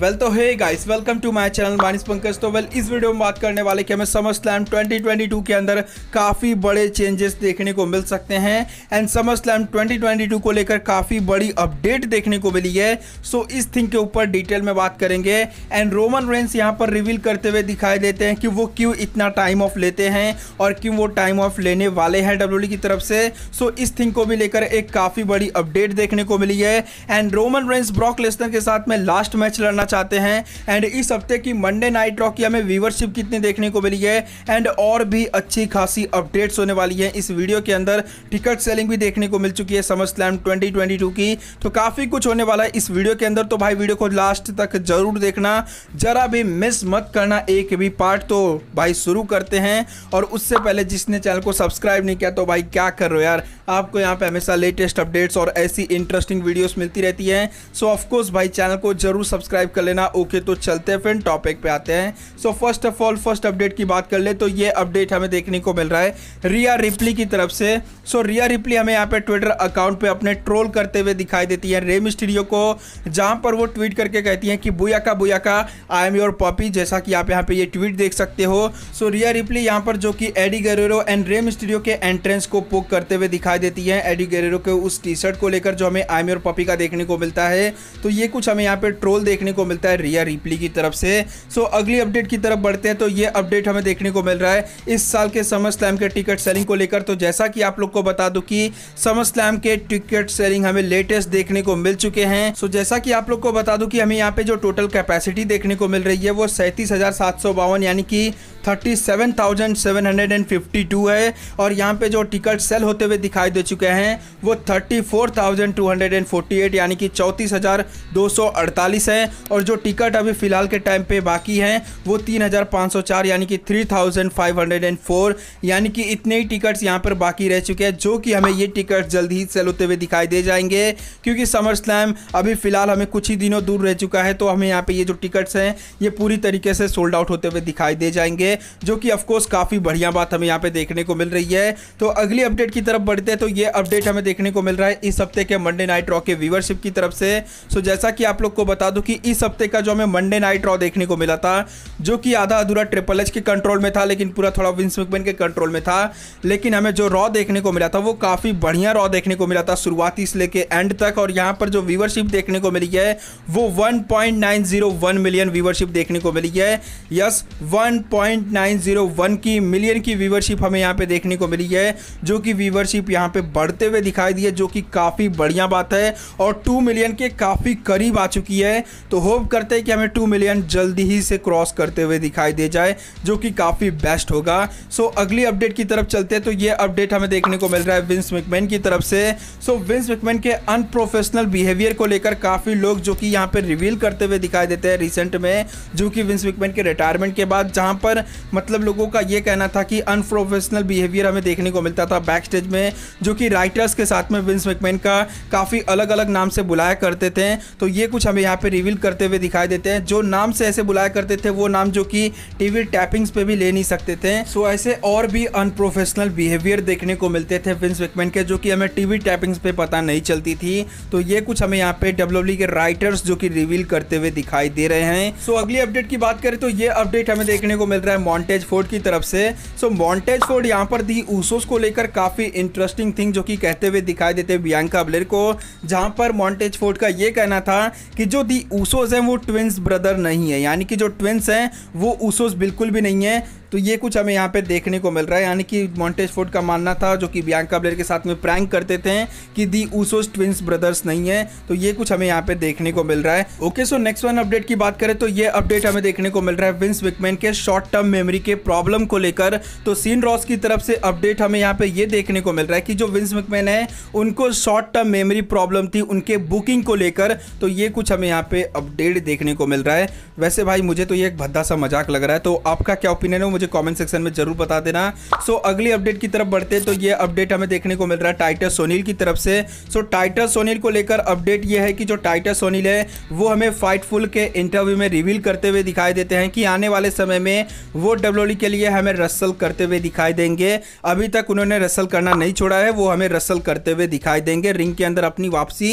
Well तो hey guys welcome to my channel मानिस पंकज तो वेल इस वीडियो में बात करने वाले कि हमें समर स्लैम 2022 के अंदर काफ़ी बड़े चेंजेस देखने को मिल सकते हैं एंड समर स्लैम 2022 को लेकर काफ़ी बड़ी अपडेट देखने को मिली है सो so, इस थिंग के ऊपर डिटेल में बात करेंगे एंड रोमन रेंस यहाँ पर रिवील करते हुए दिखाई देते हैं कि वो क्यों इतना टाइम ऑफ लेते हैं और क्यों वो टाइम ऑफ लेने वाले हैं डब्ल्यू की तरफ से सो so, इस थिंग को भी लेकर एक काफ़ी बड़ी अपडेट देखने को मिली है and Roman Reigns Brock Lesnar के साथ में लास्ट मैच लड़ना करना चाहते हैं एंड इस हफ्ते की मंडे नाइट रॉक की हमें व्यूवरशिप कितनी देखने को मिली है एंड और भी अच्छी खासी अपडेट्स होने वाली है इस वीडियो के अंदर टिकट सेलिंग भी देखने को मिल चुकी है समर स्लैम ट्वेंटी की तो काफ़ी कुछ होने वाला है इस वीडियो के अंदर तो भाई वीडियो को लास्ट तक जरूर देखना जरा भी मिस मत करना एक भी पार्ट तो भाई शुरू करते हैं और उससे पहले जिसने चैनल को सब्सक्राइब नहीं किया तो भाई क्या कर रहे हो यार आपको यहाँ पे हमेशा लेटेस्ट अपडेट्स और ऐसी इंटरेस्टिंग वीडियोस मिलती रहती हैं सो ऑफकोर्स भाई चैनल को जरूर सब्सक्राइब कर लेना ओके तो चलते हैं फ्रेंड टॉपिक पे आते हैं so first of all first update की बात कर ले तो ये अपडेट हमें देखने को मिल रहा है रिया रिप्ली की तरफ से सो रिया रिप्ली हमें यहाँ पे ट्विटर अकाउंट पे अपने ट्रोल करते हुए दिखाई देती है रेम स्टूडियो को जहाँ पर वो ट्वीट करके कहती हैं कि बुया का बुया का आई एम योर पॉपी जैसा कि आप यहाँ पे ये ट्वीट देख सकते हो सो रिया रिप्ली यहाँ पर जो कि Eddie Guerrero and Rey Mysterio के एंट्रेंस को पोक करते हुए दिखाई देती है एडी गरेरो के उस टी शर्ट को लेकर जो हमें आई एम योर पॉपी का देखने को मिलता है तो ये कुछ हमें यहाँ पे ट्रोल देखने को मिलता है रिया रिपली की तरफ से सो so, अगली अपडेट की तरफ बढ़ते हैं तो ये अपडेट हमें देखने को मिल रहा है इस साल के समर स्लैम के टिकट सेलिंग को लेकर तो जैसा कि आप लोग को बता दू की समर स्लैम के टिकट सेलिंग हमें लेटेस्ट देखने को मिल चुके हैं सो so, जैसा कि आप लोग को बता दू की हमें यहाँ पे जो टोटल कैपेसिटी देखने को मिल रही है वो सैंतीस यानी कि 37,752 है और यहाँ पे जो टिकट सेल होते हुए दिखाई दे चुके हैं वो 34,248 यानी कि 34,248 है और और जो टिकट अभी फ़िलहाल के टाइम पे बाकी हैं वो 3504 यानी कि 3504 यानी कि इतने ही टिकट्स यहाँ पर बाकी रह चुके हैं जो कि हमें ये टिकट जल्द ही सेल होते हुए दिखाई दे जाएंगे क्योंकि समर स्लैम अभी फ़िलहाल हमें कुछ ही दिनों दूर रह चुका है तो हमें यहाँ पर ये जो टिकट्स हैं ये पूरी तरीके से सोल्ड आउट होते हुए दिखाई दे जाएंगे जो कि ऑफकोर्स काफ़ी बढ़िया बात हमें यहाँ पर देखने को मिल रही है तो अगली अपडेट की तरफ बढ़ते हैं तो ये अपडेट हमें देखने को मिल रहा है इस हफ्ते के मंडे नाइट रॉक के व्यूवरशिप की तरफ से सो जैसा कि आप लोग को बता दूँ कि इस इस हफ्ते का जो हमें मंडे नाइट रॉ देखने को मिला था जो कि आधा अधूरा ट्रिपल एच के कंट्रोल में था लेकिन पूरा थोड़ा विंस मिकमेन के कंट्रोल में था लेकिन हमें जो रॉ देखने को मिला था वो काफ़ी बढ़िया रॉ देखने को मिला था शुरुआती से लेके एंड तक और यहाँ पर जो व्यूवरशिप देखने को मिली है वो वन मिलियन व्यूवरशिप देखने को मिली है यस वन की मिलियन की व्यूवरशिप हमें यहाँ पे देखने को मिली है जो कि व्यूवरशिप यहाँ पे बढ़ते हुए दिखाई दी है जो कि काफ़ी बढ़िया बात है और टू मिलियन के काफ़ी करीब आ चुकी है तो होप करते हैं कि हमें टू मिलियन जल्दी ही से क्रॉस करते हुए दिखाई दे जाए जो कि काफ़ी बेस्ट होगा सो so, अगली अपडेट की तरफ चलते हैं तो ये अपडेट हमें देखने को मिल रहा है विंस मिकमैन की तरफ से सो so, विंस मिकमैन के अनप्रोफेशनल बिहेवियर को लेकर काफ़ी लोग जो कि यहाँ पर रिवील करते हुए दिखाई देते हैं रिसेंट में जो कि विंस मिकमैन के रिटायरमेंट के बाद जहाँ पर मतलब लोगों का ये कहना था कि अनप्रोफेशनल बिहेवियर हमें देखने को मिलता था बैक स्टेज में जो कि राइटर्स के साथ में विंस मिकमैन का काफ़ी अलग अलग नाम से बुलाया करते थे तो ये कुछ हमें यहाँ पर रिवील करते करते हुए दिखाई देते हैं जो नाम से ऐसे बुलाया करते थे वो नाम जो कि टीवी टैपिंग्स पे भी ले नहीं सकते थे सो ऐसे और भी अनप्रोफेशनल बिहेवियर देखने को मिलते थे विंस विकमैन के जो कि हमें टीवी टैपिंग्स पे पता नहीं चलती थी तो ये कुछ हमें यहाँ पे डब्ल्यू e के राइटर्स जो कि रिवील करते हुए दिखाई दे रहे हैं सो अगली अपडेट की बात करें तो ये अपडेट हमें देखने को मिल रहा है मॉन्टेज फोर्ड की तरफ से सो मॉन्टेज फोर्ड यहाँ पर दी ऊसोस को लेकर काफी इंटरेस्टिंग थिंग जो कि कहते हुए दिखाई देते बियंका ब्लेर को जहां पर मॉन्टेज फोर्ड का ये कहना था कि जो दी ऊसोस उसोस हैं वो ट्विंस ब्रदर नहीं है यानी कि जो ट्विंस हैं वो उसोस बिल्कुल भी नहीं है तो ये कुछ हमें यहाँ पे देखने को मिल रहा है यानी कि मॉन्टेज फोर्ड का मानना था जो कि बियांका ब्लेयर के साथ में प्रैंक करते थे कि दी ऊसोस ट्विंस ब्रदर्स नहीं है तो ये कुछ हमें यहाँ पे देखने को मिल रहा है okay so next one update की बात करें तो ये अपडेट हमें देखने को मिल रहा है विंस विकमैन के शॉर्ट टर्म मेमोरी के प्रॉब्लम को लेकर तो सीन रॉस की तरफ से अपडेट हमें यहाँ पे ये देखने को मिल रहा है कि जो विंस विकमैन है उनको शॉर्ट टर्म मेमोरी प्रॉब्लम थी उनके बुकिंग को लेकर तो ये कुछ हमें यहाँ पे अपडेट देखने को मिल रहा है वैसे भाई मुझे तो ये एक भद्दा सा मजाक लग रहा है तो आपका क्या ओपिनियन है मुझे कमेंट सेक्शन में जरूर बता देना सो so, अगली अपडेट की तरफ बढ़ते तो ये अपडेट हमें देखने को मिल रहा है टाइटस सोनील की तरफ से सो so, टाइटस सोनील को लेकर अपडेट ये है कि जो टाइटस सोनील है वो हमें फाइटफुल के इंटरव्यू में रिवील करते हुए दिखाई देते हैं कि आने वाले समय में वो डब्ल्यू e के लिए हमें रसल करते हुए दिखाई देंगे अभी तक उन्होंने रसल करना नहीं छोड़ा है वो हमें रसल करते हुए दिखाई देंगे रिंग के अंदर अपनी वापसी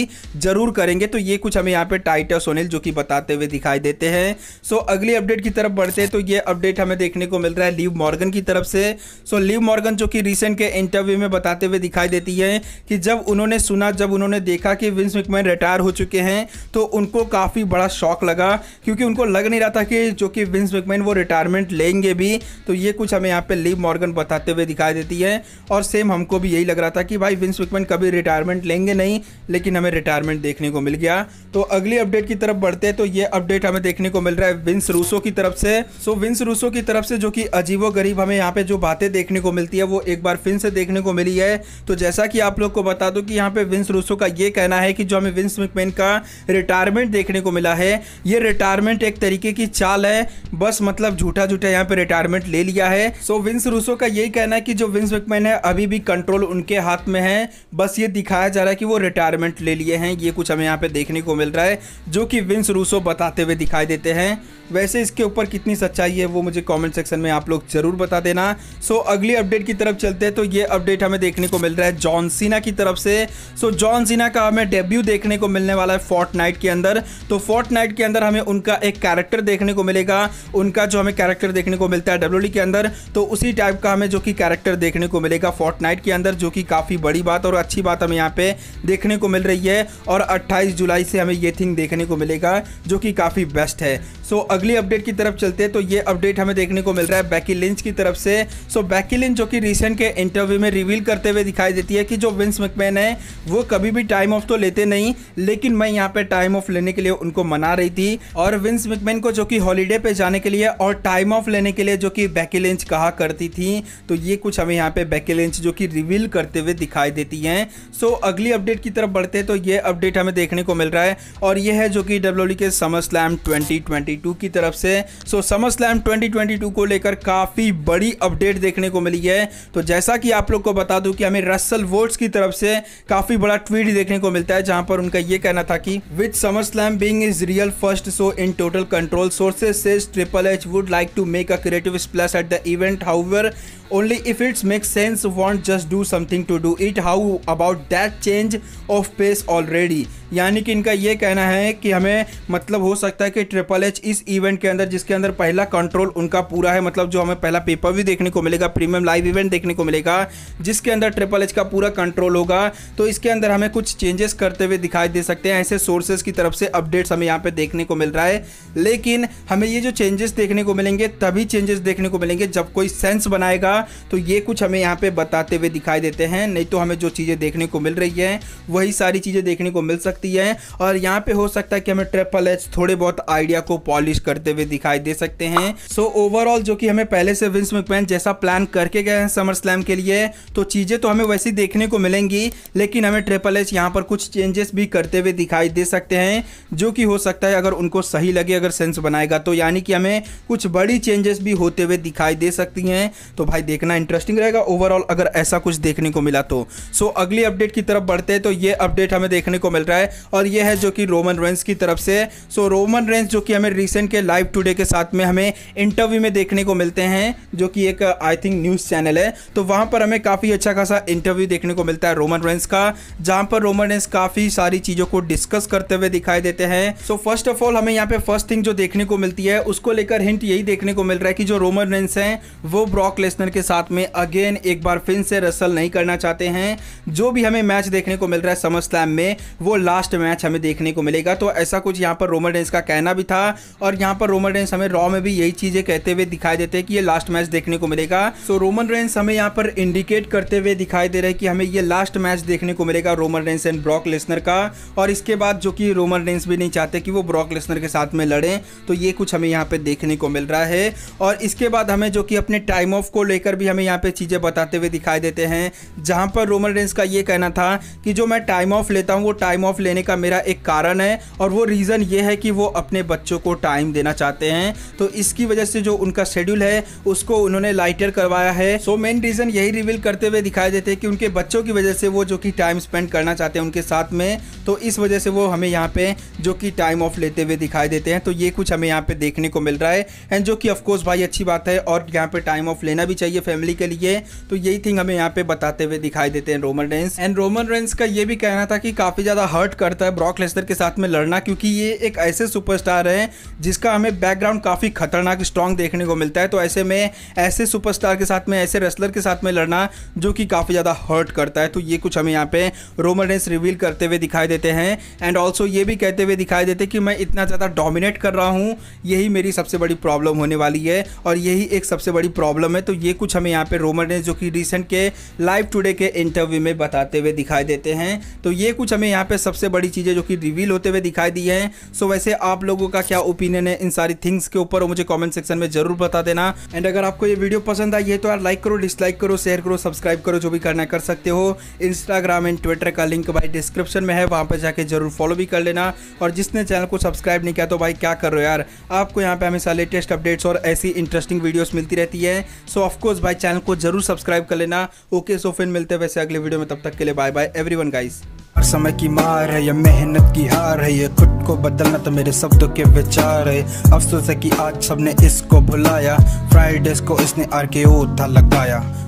जरूर करेंगे तो ये कुछ हमें यहाँ पे टाइटस सोनील जो कि बताते हुए दिखाई देते हैं सो so, अगली अपडेट की तरफ बढ़ते तो ये अपडेट हमें देखने को मिल रहा है लिव मॉर्गन की तरफ से सो लिव मॉर्गन जो कि रिसेंट के इंटरव्यू में बताते हुए दिखाई देती है कि जब उन्होंने सुना जब उन्होंने देखा कि विंस मिकमैन रिटायर हो चुके हैं तो उनको काफ़ी बड़ा शौक लगा क्योंकि उनको लग नहीं रहा था कि जो कि विंस मिकमैन वो रिटायरमेंट लेंगे भी तो ये कुछ हमें यहाँ पर लिव मॉर्गन बताते हुए दिखाई देती है और सेम हमको भी यही लग रहा था कि भाई विंस मिकमैन कभी रिटायरमेंट लेंगे नहीं लेकिन हमें रिटायरमेंट देखने को मिल गया तो अगली अपडेट की तरफ बढ़ते हैं तो ये अपडेट हमें देखने को मिल रहा है विंस रूसो की तरफ से सो विंस रूसो की तरफ से जो कि ही अजीबोगरीब हमें यहाँ पे जो बातें देखने को मिलती है वो एक बार फिर से देखने को मिली है तो जैसा कि आप लोग को बता दो कि यहाँ पे विंस रूसो का ये कहना है कि जो हमें विंस मिकमेन का रिटायरमेंट देखने को मिला है ये रिटायरमेंट एक तरीके की चाल है बस मतलब झूठा झूठा यहाँ पे रिटायरमेंट ले लिया है सो विंस रूसो का यही कहना है कि जो विंस मिकमेन है अभी भी कंट्रोल उनके हाथ में है बस ये दिखाया जा रहा है कि वो रिटायरमेंट ले लिए हैं ये कुछ हमें यहाँ पे देखने को मिल रहा है जो कि विंस रूसो बताते हुए दिखाई देते हैं वैसे इसके ऊपर कितनी सच्चाई है वो मुझे कमेंट सेक्शन में आप लोग जरूर बता देना सो अगली अपडेट की तरफ चलते हैं तो ये अपडेट हमें देखने को मिल रहा है जॉन सीना की तरफ से सो जॉन सीना का हमें डेब्यू देखने को मिलने वाला है फोर्ट नाइट के अंदर तो फोर्ट नाइट के अंदर हमें उनका एक कैरेक्टर देखने को मिलेगा उनका जो हमें कैरेक्टर देखने को मिलता है डब्ल्यू e के अंदर तो उसी टाइप का हमें जो कि कैरेक्टर देखने को मिलेगा फोर्ट नाइट के अंदर जो कि काफ़ी बड़ी बात और अच्छी बात हमें यहाँ पे देखने को मिल रही है और अट्ठाईस जुलाई से हमें ये थिंग देखने को मिलेगा जो कि काफ़ी बेस्ट है सो अगली अपडेट की तरफ चलते हैं तो ये अपडेट हमें देखने को मिल रहा है बैकी लिंच की तरफ से सो बैकी लिंच जो कि रिसेंट के इंटरव्यू में रिवील करते हुए दिखाई देती है कि जो विंस मकमैन है वो कभी भी टाइम ऑफ तो लेते नहीं लेकिन मैं यहाँ पे टाइम ऑफ लेने के लिए उनको मना रही थी और विंस मकमैन को जो कि हॉलीडे पे जाने के लिए और टाइम ऑफ लेने के लिए जो कि बैकी लिंच कहा करती थी तो ये कुछ हमें यहाँ पे बैकी लिंच जो कि रिवील करते हुए दिखाई देती है सो अगली अपडेट की तरफ बढ़ते तो ये अपडेट हमें देखने को मिल रहा है और ये है जो कि डब्ल्यू e के समर स्लैम ट्वेंटी 2022 की तरफ से सो समर स्लैम 2022 को लेकर काफ़ी बड़ी अपडेट देखने को मिली है तो जैसा कि आप लोग को बता दूं कि हमें रसल वोट्स की तरफ से काफ़ी बड़ा ट्वीट देखने को मिलता है जहां पर उनका ये कहना था कि with SummerSlam being is real first so in total control sources says triple H would like to make a creative splash at the event however Only if it makes sense want just do something to do it. How about that change of pace already? यानी कि इनका ये कहना है कि हमें मतलब हो सकता है कि ट्रिपल एच इस इवेंट के अंदर जिसके अंदर पहला कंट्रोल उनका पूरा है मतलब जो हमें पहला पेपर भी देखने को मिलेगा प्रीमियम लाइव इवेंट देखने को मिलेगा जिसके अंदर ट्रिपल एच का पूरा कंट्रोल होगा तो इसके अंदर हमें कुछ चेंजेस करते हुए दिखाई दे सकते हैं ऐसे सोर्सेज की तरफ से अपडेट्स हमें यहाँ पर देखने को मिल रहा है लेकिन हमें ये जो चेंजेस देखने को मिलेंगे तभी चेंजेस देखने को मिलेंगे जब कोई सेंस बनाएगा था तो ये कुछ हमें यहाँ पे बताते हुए दिखाई देते हैं नहीं तो हमें जो चीज़ें देखने को मिल रही हैं वही सारी चीज़ें देखने को मिल सकती हैं और यहाँ पे हो सकता है कि हमें ट्रिपल एच थोड़े बहुत आइडिया को पॉलिश करते हुए दिखाई दे सकते हैं सो so, ओवरऑल जो कि हमें पहले से विंस मैकमैन जैसा प्लान करके गए हैं समर स्लैम के लिए तो चीज़ें तो हमें वैसी देखने को मिलेंगी लेकिन हमें ट्रिपल एच यहाँ पर कुछ चेंजेस भी करते हुए दिखाई दे सकते हैं जो कि हो सकता है अगर उनको सही लगे अगर सेंस बनाएगा तो यानी कि हमें कुछ बड़ी चेंजेस भी होते हुए दिखाई दे सकती हैं तो भाई देखना इंटरेस्टिंग रहेगा ओवरऑल अगर ऐसा कुछ देखने को मिला तो सो so, अगली अपडेट की तरफ बढ़ते हैं तो ये अपडेट हमें देखने को मिल रहा है और ये है जो कि रोमन रेंस की तरफ से सो so, रोमन रेंस जो कि हमें रिसेंट के लाइव टूडे के साथ में हमें इंटरव्यू में देखने को मिलते हैं जो कि एक आई थिंक न्यूज़ चैनल है तो वहां पर हमें काफ़ी अच्छा खासा इंटरव्यू देखने को मिलता है रोमन रेंस का जहां पर रोमन रेंस काफ़ी सारी चीज़ों को डिस्कस करते हुए दिखाई देते हैं सो फर्स्ट ऑफ ऑल हमें यहाँ पे फर्स्ट थिंग जो देखने को मिलती है उसको लेकर हिंट यही देखने को मिल रहा है कि जो रोमन रेंस है वो ब्रॉक लेसनर के साथ में अगेन एक बार फिर से रसल नहीं करना चाहते हैं जो भी हमें मैच देखने को मिल रहा है समर स्लैम में वो लास्ट मैच हमें देखने को मिलेगा तो ऐसा कुछ यहाँ पर रोमन डेंस का कहना भी था और यहाँ पर रोमन रेंस हमें रॉ में भी यही चीज़ें कहते हुए दिखाई देते हैं कि ये लास्ट मैच देखने को मिलेगा सो रोमन रेंस हमें यहाँ पर इंडिकेट करते हुए दिखाई दे रहे हैं कि हमें ये लास्ट मैच देखने को मिलेगा Roman Reigns and Brock Lesnar का और इसके बाद जो कि रोमन रेंस भी नहीं चाहते कि वो ब्रॉक लेसनर के साथ में लड़े तो ये कुछ हमें यहाँ पे देखने को मिल रहा है और इसके बाद हमें जो कि अपने टाइम ऑफ को लेकर लेकर भी हमें यहाँ पे चीज़ें बताते हुए दिखाई देते हैं जहां पर रोमन रेंस का ये कहना था कि जो मैं टाइम ऑफ लेता हूँ वो टाइम ऑफ लेने का मेरा एक कारण है और वो रीज़न ये है कि वो अपने बच्चों को टाइम देना चाहते हैं तो इसकी वजह से जो उनका शेड्यूल है उसको उन्होंने लाइटर करवाया है सो मेन रीज़न यही रिवील करते हुए दिखाई देते हैं कि उनके बच्चों की वजह से वो जो कि टाइम स्पेंड करना चाहते हैं उनके साथ में तो इस वजह से वो हमें यहाँ पे जो कि टाइम ऑफ लेते हुए दिखाई देते हैं तो ये कुछ हमें यहाँ पे देखने को मिल रहा है एंड जो कि ऑफकोर्स भाई अच्छी बात है और यहाँ पे टाइम ऑफ लेना भी चाहिए चाहिए फैमिली के लिए तो यही थिंग हमें यहाँ पे बताते हुए दिखाई देते हैं Roman Reigns and Roman Reigns का ये भी कहना था कि काफ़ी ज़्यादा हर्ट करता है ब्रॉक लेस्टर के साथ में लड़ना क्योंकि ये एक ऐसे सुपरस्टार है जिसका हमें बैकग्राउंड काफ़ी खतरनाक स्ट्रॉन्ग देखने को मिलता है तो ऐसे में ऐसे सुपरस्टार के साथ में ऐसे रेस्लर के साथ में लड़ना जो कि काफ़ी ज़्यादा हर्ट करता है तो ये कुछ हमें यहाँ पे रोमन रेंस रिवील करते हुए दिखाई देते हैं एंड ऑल्सो ये भी कहते हुए दिखाई देते कि मैं इतना ज़्यादा डोमिनेट कर रहा हूँ यही मेरी सबसे बड़ी प्रॉब्लम होने वाली है और यही एक सबसे बड़ी प्रॉब्लम है तो ये कुछ कुछ हमें यहाँ पे रोमर ने जो कि रिसेंट के लाइव टुडे के इंटरव्यू में बताते हुए दिखाई देते हैं तो ये कुछ हमें यहाँ पे सबसे बड़ी चीज़ें जो कि रिवील होते हुए दिखाई दी हैं सो वैसे आप लोगों का क्या ओपिनियन है इन सारी थिंग्स के ऊपर मुझे कॉमेंट सेक्शन में जरूर बता देना एंड अगर आपको ये वीडियो पसंद आई है तो यार लाइक करो डिसलाइक करो शेयर करो सब्सक्राइब करो जो भी करना कर सकते हो इंस्टाग्राम एंड ट्विटर का लिंक भाई डिस्क्रिप्शन में है वहाँ पर जाके जरूर फॉलो भी कर लेना और जिसने चैनल को सब्सक्राइब नहीं किया तो भाई क्या कर रहे हो यार आपको यहाँ पे हमेशा लेटेस्ट अपडेट्स और ऐसी इंटरेस्टिंग वीडियोस मिलती रहती है सो ऑफकोर्स ऑफकोर्स भाई चैनल को जरूर सब्सक्राइब कर लेना ओके सो फिर मिलते हैं वैसे अगले वीडियो में तब तक के लिए बाय बाय एवरीवन गाइस हर समय की मार है या मेहनत की हार है ये खुद को बदलना तो मेरे शब्दों के विचार है अफसोस है कि आज सबने इसको भुलाया फ्राइडेज को इसने आर था लगाया